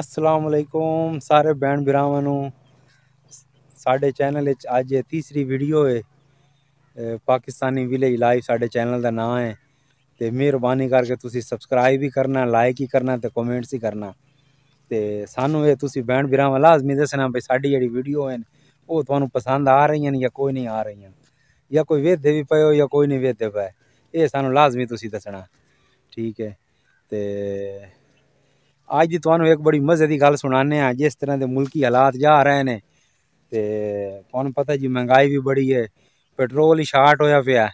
असलकुम सारे भैन भ्रावां ਸਾਡੇ ਚੈਨਲ ਵਿੱਚ ਅੱਜ ਇਹ ਤੀਸਰੀ ਵੀਡੀਓ ਹੈ ਪਾਕਿਸਤਾਨੀ ਵਿਲੇਜ ਲਾਈਵ ਸਾਡੇ ਚੈਨਲ ਦਾ ਨਾਮ ਹੈ ਤੇ ਮਿਹਰਬਾਨੀ ਕਰਕੇ ਤੁਸੀਂ ਸਬਸਕ੍ਰਾਈਬ ਵੀ ਕਰਨਾ ਲਾਈਕ ਹੀ ਕਰਨਾ ਤੇ ਕਮੈਂਟਸ ਹੀ ਕਰਨਾ ਤੇ ਸਾਨੂੰ ਇਹ ਤੁਸੀਂ ਬੈਂਡ ਵਿਰਾਮ ਲਾਜ਼ਮੀ ਦੱਸਣਾ ਵੀ ਸਾਡੀ ਜਿਹੜੀ ਵੀਡੀਓ ਹੈ ਉਹ ਤੁਹਾਨੂੰ ਪਸੰਦ ਆ ਰਹੀਆਂ ਨੇ ਜਾਂ ਕੋਈ ਨਹੀਂ ਆ ਰਹੀਆਂ ਜਾਂ ਕੋਈ ਵੇਖਦੇ ਵੀ ਪਏ ਹੋ ਜਾਂ ਕੋਈ ਨਹੀਂ ਵੇਖਦੇ ਪਏ ਇਹ ਸਾਨੂੰ ਲਾਜ਼ਮੀ ਤੁਸੀਂ ਦੱਸਣਾ ਠੀਕ ਹੈ ਤੇ ਅੱਜ ਦੀ ਤੁਹਾਨੂੰ ਇੱਕ ਬੜੀ ਮਜ਼ੇ ਦੀ ਗੱਲ ਸੁਣਾਣੇ ਆ ਜਿਸ ਤਰ੍ਹਾਂ ਦੇ ਮੁਲਕੀ ਹਾਲਾਤ ਜਾ ਰਹੇ ਨੇ ਤੇ ਤੁਹਾਨੂੰ ਪਤਾ ਜੀ ਮਹਿੰਗਾਈ ਵੀ ਬੜੀ ਹੈ ਪੈਟਰੋਲ ਹੀ ਸ਼ਾਰਟ ਹੋਇਆ ਪਿਆ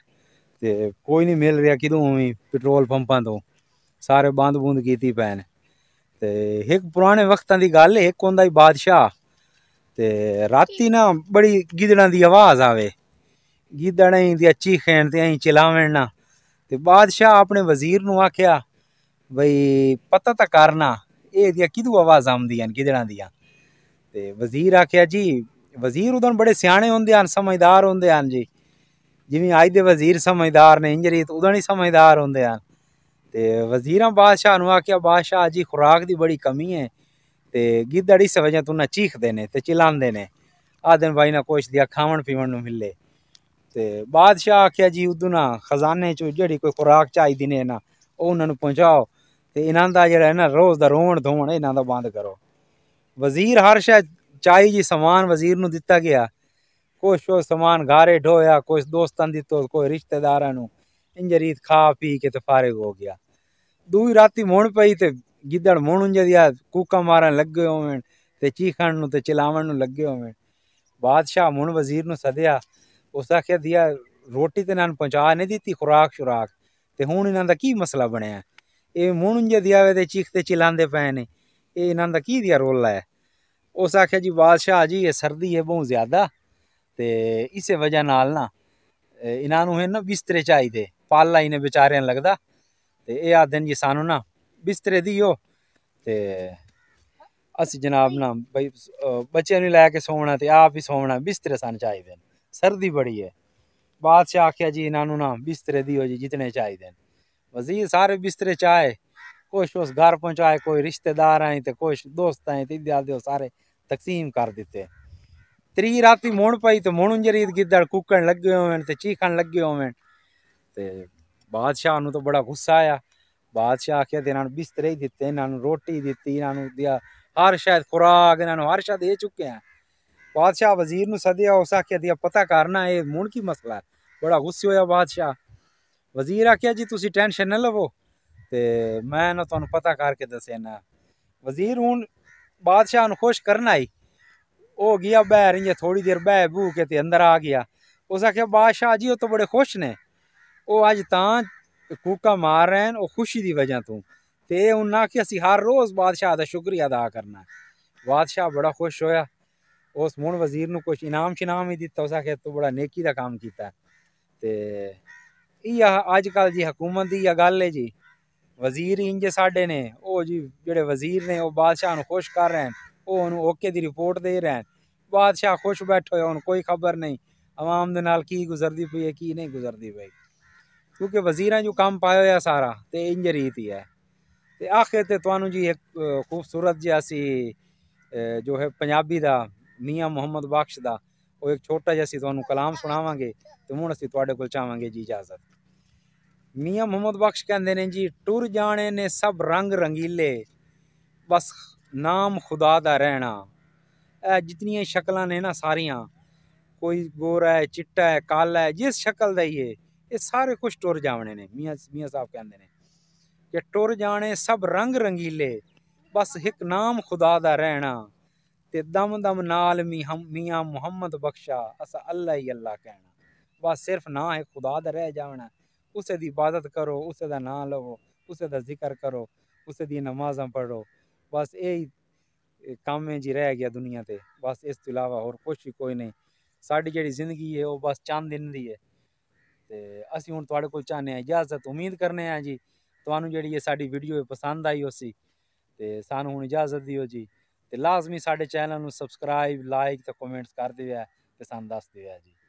ਤੇ ਕੋਈ ਨਹੀਂ ਮਿਲ ਰਿਹਾ ਕਿਦੋਂ ਵੀ ਪੈਟਰੋਲ ਪੰਪਾਂ ਤੋਂ ਸਾਰੇ ਬੰਦ ਬੁੰਦ ਕੀਤੀ ਪੈਣ ਤੇ ਇੱਕ ਪੁਰਾਣੇ ਵਕਤਾਂ ਦੀ ਗੱਲ ਇੱਕ ਹੁੰਦਾ ਹੀ ਬਾਦਸ਼ਾਹ ਤੇ ਰਾਤੀ ਨਾ ਬੜੀ ਗਿੱਦੜਾਂ ਦੀ ਆਵਾਜ਼ ਆਵੇ ਗਿੱਦੜਾਂ ਦੀ ਖੈਣ ਤੇ ਐਂ ਚਿਲਾਵਣ ਨਾ ਤੇ ਬਾਦਸ਼ਾਹ ਆਪਣੇ ਵਜ਼ੀਰ ਨੂੰ ਆਖਿਆ ਬਈ ਪਤਾ ਤਾਂ ਕਰਨਾ ਇਹ ਦੀਆਂ ਕਿਦੂ ਆਵਾਜ਼ ਆਉਂਦੀਆਂ ਨੇ ਕਿਦੜਾਂ ਦੀਆਂ ਤੇ ਵਜ਼ੀਰ ਆਖਿਆ ਜੀ ਵਜ਼ੀਰ ਉਦੋਂ ਬੜੇ ਸਿਆਣੇ ਹੁੰਦੇ ਹਨ ਸਮਝਦਾਰ ਹੁੰਦੇ ਹਨ ਜੀ ਜਿਵੇਂ ਅੱਜ ਦੇ ਵਜ਼ੀਰ ਸਮਝਦਾਰ ਨੇ ਇੰਜਰੀ ਉਦੋਂ ਹੀ ਸਮਝਦਾਰ ਹੁੰਦੇ ਹਨ ਤੇ ਵਜ਼ੀਰਾਂ ਬਾਦਸ਼ਾਹ ਨੂੰ ਆਖਿਆ ਬਾਦਸ਼ਾਹ ਜੀ ਖੁਰਾਕ ਦੀ ਬੜੀ ਕਮੀ ਹੈ ਤੇ ਗਿੱਦੜੀ ਸਵਜਾਂ ਤੋਂ ਨਾ ਚੀਖਦੇ ਨੇ ਤੇ ਚਿਲਾਉਂਦੇ ਨੇ ਆਦਨ ਭਾਈ ਨਾ ਕੁਛ ਦਿਆ ਖਾਵਣ ਪੀਵਣ ਨੂੰ ਮਿਲੇ ਤੇ ਬਾਦਸ਼ਾਹ ਆਖਿਆ ਜੀ ਉਦੋਂ ਨਾ ਖਜ਼ਾਨੇ ਚੋਂ ਜਿਹੜੀ ਕੋਈ ਖੁਰਾਕ ਚਾਹੀਦੀ ਨੇ ਨਾ ਉਹ ਉਹਨਾਂ ਨੂੰ ਪਹੁੰਚਾਓ ਤੇ ਇਹਨਾਂ ਦਾ ਜਿਹੜਾ ਹੈ ਨਾ ਰੋਜ਼ ਦਾ ਰੋਣ ਧੋਣ ਇਹਨਾਂ ਦਾ ਬੰਦ ਕਰੋ ਵਜ਼ੀਰ ਹਰ ਸ਼ੈ ਚਾਹੀ ਜੀ ਸਮਾਨ ਵਜ਼ੀਰ ਨੂੰ ਦਿੱਤਾ ਗਿਆ ਕੁਛ ਉਹ ਸਮਾਨ ਘਾਰੇ ਢੋਇਆ ਕੁਛ ਦੋਸਤਾਂ ਦਿੱਤੋ ਕੋਈ ਰਿਸ਼ਤੇਦਾਰਾਂ ਨੂੰ ਇੰਜਰੀਤ ਖਾ ਪੀ ਕੇ ਤੇ ਫਾਰਗ ਹੋ ਗਿਆ ਦੂਈ ਰਾਤੀ ਮੋਣ ਪਈ ਤੇ ਗਿੱਦੜ ਮੋਣ ਉਂਜ ਦਿਆ ਕੂਕਾ ਮਾਰਨ ਲੱਗੇ ਹੋਵਣ ਤੇ ਚੀਖਣ ਨੂੰ ਤੇ ਚਲਾਵਣ ਨੂੰ ਲੱਗੇ ਹੋਵਣ ਬਾਦਸ਼ਾਹ ਮੁਣ ਵਜ਼ੀਰ ਨੂੰ ਸਦਿਆ ਉਸ ਆਖਿਆ ਦਿਆ ਰੋਟੀ ਤੇ ਇਹਨਾਂ ਨੂੰ ਪਹੁੰਚਾ ਨਹੀਂ ਦਿੱਤੀ ਖੁਰਾਕ ਸ਼ੁਰਾਕ ਤੇ ਹੁਣ ਇਹਨਾਂ ਦਾ ਕੀ ਮਸਲਾ ਬਣਿਆ ਇਹ ਮੂਣ ਜੇ ਦਿਆਵੇ ਤੇ ਚੀਖਤੇ ਚਿਲਾਉਂਦੇ ਪਏ ਨੇ ਇਹ ਇਹਨਾਂ ਦਾ ਕੀ ਦਿਆ ਰੋਲ ਹੈ ਉਸ ਆਖਿਆ ਜੀ ਬਾਦਸ਼ਾਹ ਜੀ ਇਹ ਸਰਦੀ ਹੈ ਬਹੁਤ ਜ਼ਿਆਦਾ ਤੇ ਇਸੇ ਵਜ੍ਹਾ ਨਾਲ ਨਾ ਇਹਨਾਂ ਨੂੰ ਹੈ ਨਾ ਬਿਸਤਰੇ ਚਾਹੀਦੇ ਪਾਲਾ ਇਹਨੇ ਵਿਚਾਰਿਆਂ ਲੱਗਦਾ ਤੇ ਇਹ ਆਦਨ ਜੀ ਸਾਨੂੰ ਨਾ ਬਿਸਤਰੇ ਦਿਓ ਤੇ ਅਸੀਂ ਜਨਾਬ ਨਾ ਬਈ ਬੱਚੇ ਨੂੰ ਲੈ ਕੇ ਸੌਣਾ ਤੇ ਆਪ ਵੀ ਸੌਣਾ ਬਿਸਤਰੇ ਸਾਨੂੰ ਚਾਹੀਦੇ ਸਰਦੀ ਬੜੀ ਹੈ ਬਾਦਸ਼ਾਹ ਆਖਿਆ ਜੀ ਇਹਨਾਂ ਨੂੰ ਨਾ ਬਿਸਤਰੇ ਦਿਓ ਜੀ ਜਿਤਨੇ ਚਾਹੀਦੇ वज़ीर सारे बिस्तरे चाहे कुछ उस घर पहुँचाए कोई रिश्तेदार आए तो कुछ दोस्त आए तो इधर सारे तकसीम कर दिते त्री राती मुण पई तो मुण जरीद गिदड़ कुकण लगे होवन ते चीखण लगे होवन ते बादशाह तो बड़ा गुस्सा आया बादशाह आख्या इन्हों बिस्तरे ही दिते इन्हों रोटी दी इन्हों हर शायद खुराक इन्हों हर शायद दे चुके हैं बादशाह वजीर सदया उस आखिया दिया पता करना ये मुण की मसला है बड़ा गुस्से होया बादशाह ਵਜ਼ੀਰ ਆਖਿਆ ਜੀ ਤੁਸੀਂ ਟੈਨਸ਼ਨ ਨਾ ਲਵੋ ਤੇ ਮੈਂ ਨਾ ਤੁਹਾਨੂੰ ਪਤਾ ਕਰਕੇ ਦੱਸਿਆ ਨਾ ਵਜ਼ੀਰ ਹੁਣ ਬਾਦਸ਼ਾਹ ਨੂੰ ਖੁਸ਼ ਕਰਨਾ ਹੀ ਉਹ ਗਿਆ ਬਹਿ ਰਹੀ ਹੈ ਥੋੜੀ ਦੇਰ ਬਹਿ ਬੂ ਕੇ ਤੇ ਅੰਦਰ ਆ ਗਿਆ ਉਸ ਆਖਿਆ ਬਾਦਸ਼ਾਹ ਜੀ ਉਹ ਤਾਂ ਬੜੇ ਖੁਸ਼ ਨੇ ਉਹ ਅੱਜ ਤਾਂ ਕੂਕਾ ਮਾਰ ਰਹੇ ਨੇ ਉਹ ਖੁਸ਼ੀ ਦੀ ਵਜ੍ਹਾ ਤੋਂ ਤੇ ਉਹਨਾਂ ਕਿ ਅਸੀਂ ਹਰ ਰੋਜ਼ ਬਾਦਸ਼ਾਹ ਦਾ ਸ਼ੁਕਰੀਆ ਅਦਾ ਕਰਨਾ ਬਾਦਸ਼ਾਹ ਬੜਾ ਖੁਸ਼ ਹੋਇਆ ਉਸ ਮੂਣ ਵਜ਼ੀਰ ਨੂੰ ਕੁਝ ਇਨਾਮ ਸ਼ਿਨਾਮ ਹੀ ਦਿੱਤਾ ਉਸ ਆਖਿਆ ਤੂੰ ਬੜਾ ਨੇਕੀ ਦਾ ਕੰਮ ਕੀਤਾ ਤੇ ਇਹ ਅੱਜ ਕੱਲ ਜੀ ਹਕੂਮਤ ਦੀ ਇਹ ਗੱਲ ਹੈ ਜੀ ਵਜ਼ੀਰ ਇੰਜ ਸਾਡੇ ਨੇ ਉਹ ਜੀ ਜਿਹੜੇ ਵਜ਼ੀਰ ਨੇ ਉਹ ਬਾਦਸ਼ਾਹ ਨੂੰ ਖੁਸ਼ ਕਰ ਰਹੇ ਹਨ ਉਹ ਉਹਨੂੰ ਓਕੇ ਦੀ ਰਿਪੋਰਟ ਦੇ ਰਹੇ ਹਨ ਬਾਦਸ਼ਾਹ ਖੁਸ਼ ਬੈਠੋ ਹੋਇਆ ਉਹਨੂੰ ਕੋਈ ਖਬਰ ਨਹੀਂ ਆਵਾਮ ਦੇ ਨਾਲ ਕੀ ਗੁਜ਼ਰਦੀ ਪਈ ਹੈ ਕੀ ਨਹੀਂ ਗੁਜ਼ਰਦੀ ਪਈ ਕਿਉਂਕਿ ਵਜ਼ੀਰਾਂ ਜੋ ਕੰਮ ਪਾਇਆ ਹੋਇਆ ਸਾਰਾ ਤੇ ਇੰਜ ਰੀਤ ਹੀ ਹੈ ਤੇ ਆਖਰ ਤੇ ਤੁਹਾਨੂੰ ਜੀ ਇੱਕ ਖੂਬਸੂਰਤ ਜਿਹਾ ਸੀ ਜੋ ਹੈ ਪੰਜਾਬੀ ਦਾ ਮੀਆਂ ਮੁਹੰਮਦ ਬਖਸ਼ ਦਾ ਉਹ ਇੱਕ ਛੋਟਾ ਜਿਹਾ ਸੀ ਤੁਹਾਨੂੰ ਕਲਾਮ ਸੁਣਾਵਾਂਗੇ ਤੇ ਹੁਣ ਅਸੀਂ ਤੁਹਾਡੇ ਕੋਲ ਚਾਹਾਂਗੇ ਜੀ ਇਜਾਜ਼ਤ ਮੀਆਂ ਮੁਹੰਮਦ ਬਖਸ਼ ਕਹਿੰਦੇ ਨੇ ਜੀ ਟੁਰ ਜਾਣੇ ਨੇ ਸਭ ਰੰਗ ਰੰਗੀਲੇ ਬਸ ਨਾਮ ਖੁਦਾ ਦਾ ਰਹਿਣਾ ਇਹ ਜਿਤਨੀਆਂ ਸ਼ਕਲਾਂ ਨੇ ਨਾ ਸਾਰੀਆਂ ਕੋਈ ਗੋਰਾ ਹੈ ਚਿੱਟਾ ਹੈ ਕਾਲਾ ਹੈ ਜਿਸ ਸ਼ਕਲ ਦਾ ਹੀ ਹੈ ਇਹ ਸਾਰੇ ਕੁਝ ਟੁਰ ਜਾਵਣੇ ਨੇ ਮੀਆਂ ਮੀਆਂ ਸਾਹਿਬ ਕਹਿੰਦੇ ਨੇ ਕਿ ਟੁਰ ਜਾਣੇ ਸਭ ਰੰਗ ਰੰਗੀਲੇ ਬਸ ਇੱਕ ਨਾਮ ਖੁਦਾ ਦਾ ਰਹਿਣਾ ते दम दम नाल मी हम मियाँ मुहम्मद बख्शा अस अल्लाह ही अल्लाह कहना बस सिर्फ ना है खुदा दा रह जाना उसे दी इबादत करो उसे दा नाम लवो उसे दा जिक्र करो उसे दी नमाज़ पढ़ो बस यही है जी रह गया दुनिया ते बस इस तू अलावा होर कुछ ही कोई नहीं साड़ी जी जिंदगी है वह बस चंद दिन दी है तो असं हूँ थोड़े चाहते चाहने इजाजत उम्मीद करने जी तो जी साड़ी वीडियो पसंद आई उसी तो सू हूँ इजाजत दियो जी ਤੇ ਲਾਜ਼ਮੀ ਸਾਡੇ ਚੈਨਲ ਨੂੰ ਸਬਸਕ੍ਰਾਈਬ ਲਾਈਕ ਤੇ ਕਮੈਂਟਸ ਕਰ ਦਿਓ ਤੇ ਸਾਨੂੰ ਦੱਸ ਦਿਓ ਜੀ